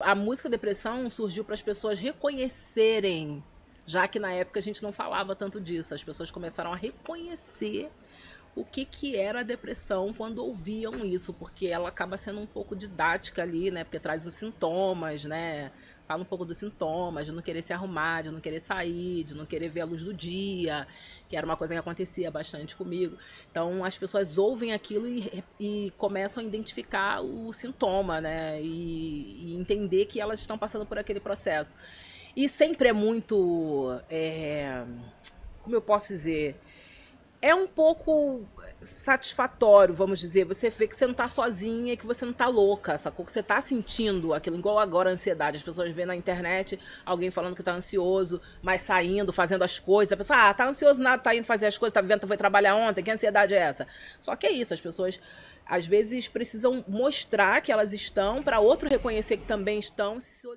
a música depressão surgiu para as pessoas reconhecerem, já que na época a gente não falava tanto disso. As pessoas começaram a reconhecer o que, que era a depressão quando ouviam isso, porque ela acaba sendo um pouco didática ali, né? Porque traz os sintomas, né? Fala um pouco dos sintomas, de não querer se arrumar, de não querer sair, de não querer ver a luz do dia, que era uma coisa que acontecia bastante comigo. Então as pessoas ouvem aquilo e, e começam a identificar o sintoma, né? E, e entender que elas estão passando por aquele processo. E sempre é muito. É, como eu posso dizer? é um pouco satisfatório, vamos dizer. Você vê que você não tá sozinha, que você não tá louca, sacou? Que você tá sentindo aquilo, igual agora a ansiedade. As pessoas vêem na internet alguém falando que tá ansioso, mas saindo, fazendo as coisas. A pessoa, ah, tá ansioso nada, tá indo fazer as coisas, tá vivendo, foi trabalhar ontem, que ansiedade é essa? Só que é isso, as pessoas às vezes precisam mostrar que elas estão para outro reconhecer que também estão. Se...